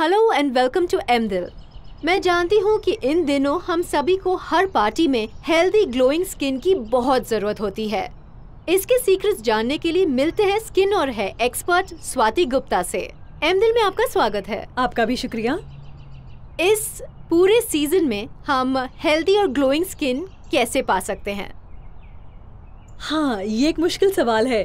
Hello and welcome to M दिल मैं जानती हूँ कि इन दिनों हम सभी को हर पार्टी में हेल्दी ग्लोइंग स्किन की बहुत ज़रूरत होती है इसके सीक्रेट्स जानने के लिए मिलते हैं स्किन और है एक्सपर्ट स्वाति गुप्ता से एम दिल में आपका स्वागत है आपका भी शुक्रिया इस पूरे सीजन में हम हेल्दी और ग्लोइंग स्किन कैसे पा सकते हैं हाँ ये एक मुश्किल सवाल है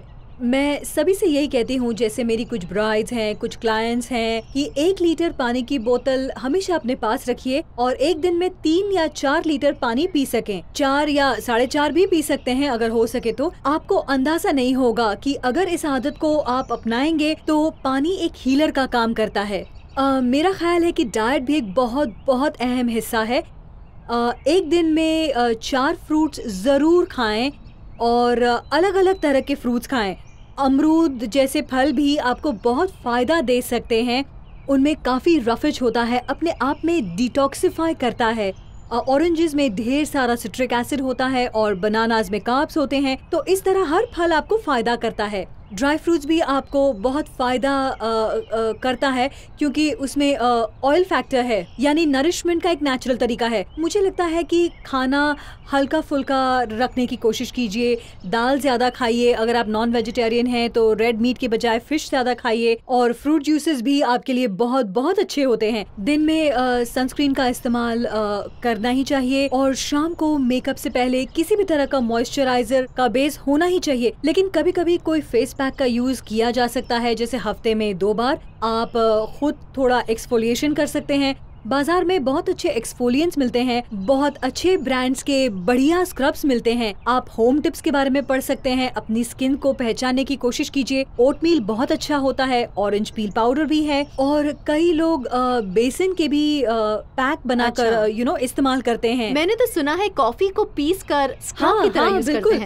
मैं सभी से यही कहती हूँ जैसे मेरी कुछ ब्राइड्स हैं कुछ क्लाइंट्स हैं कि एक लीटर पानी की बोतल हमेशा अपने पास रखिए और एक दिन में तीन या चार लीटर पानी पी सकें चार या साढ़े चार भी पी सकते हैं अगर हो सके तो आपको अंदाजा नहीं होगा कि अगर इस आदत को आप अपनाएंगे तो पानी एक हीलर का काम करता है आ, मेरा ख्याल है कि डाइट भी एक बहुत बहुत अहम हिस्सा है आ, एक दिन में चार फ्रूट्स ज़रूर खाएं और अलग अलग तरह के फ्रूट्स खाएं अमरूद जैसे फल भी आपको बहुत फ़ायदा दे सकते हैं उनमें काफ़ी रफिज होता है अपने आप में डिटॉक्सिफाई करता है ऑरेंजेस में ढेर सारा सिट्रिक एसिड होता है और बनानाज में काप्स होते हैं तो इस तरह हर फल आपको फ़ायदा करता है ड्राई फ्रूट्स भी आपको बहुत फ़ायदा करता है क्योंकि उसमें ऑयल फैक्टर है यानी नरिशमेंट का एक नेचुरल तरीका है मुझे लगता है कि खाना हल्का फुल्का रखने की कोशिश कीजिए दाल ज़्यादा खाइए अगर आप नॉन वेजिटेरियन हैं तो रेड मीट के बजाय फ़िश ज़्यादा खाइए और फ्रूट जूसेस भी आपके लिए बहुत बहुत अच्छे होते हैं दिन में सनस्क्रीन का इस्तेमाल करना ही चाहिए और शाम को मेकअप से पहले किसी भी तरह का मॉइस्चराइजर का बेस होना ही चाहिए लेकिन कभी कभी कोई फेस पैक पैक का यूज़ किया जा सकता है जैसे हफ्ते में दो बार आप खुद थोड़ा एक्सफोलिएशन कर सकते हैं बाजार में बहुत अच्छे एक्सफोलियंस मिलते हैं बहुत अच्छे ब्रांड्स के बढ़िया स्क्रब्स मिलते हैं आप होम टिप्स के बारे में पढ़ सकते हैं अपनी स्किन को पहचानने की कोशिश कीजिए ओटमील बहुत अच्छा होता है ऑरेंज पील पाउडर भी है और कई लोग आ, बेसन के भी आ, पैक बनाकर अच्छा। यू नो इस्तेमाल करते हैं मैंने तो सुना है कॉफी को पीस कर हाँ, की तरह हाँ, बिल्कुल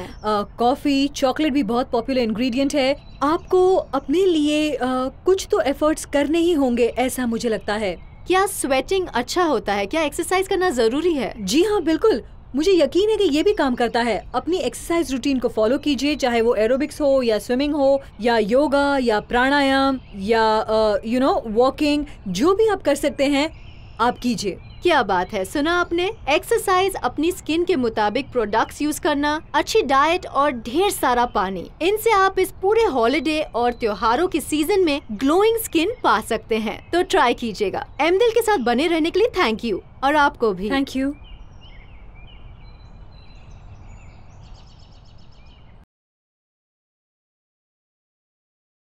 कॉफी चॉकलेट भी बहुत पॉपुलर इंग्रेडिएंट है आपको अपने लिए आ, कुछ तो एफर्ट्स करने ही होंगे ऐसा मुझे लगता है क्या स्वेटिंग अच्छा होता है क्या एक्सरसाइज करना जरूरी है जी हाँ बिल्कुल मुझे यकीन है कि ये भी काम करता है अपनी एक्सरसाइज रूटीन को फॉलो कीजिए चाहे वो एरोबिक्स हो या स्विमिंग हो या योगा या प्राणायाम या यू नो वॉकिंग जो भी आप कर सकते हैं आप कीजिए क्या बात है सुना आपने एक्सरसाइज अपनी स्किन के मुताबिक प्रोडक्ट्स यूज करना अच्छी डाइट और ढेर सारा पानी इनसे आप इस पूरे हॉलिडे और त्योहारों के सीजन में ग्लोइंग स्किन पा सकते हैं तो ट्राई कीजिएगा एमदिल के साथ बने रहने के लिए थैंक यू और आपको भी थैंक यू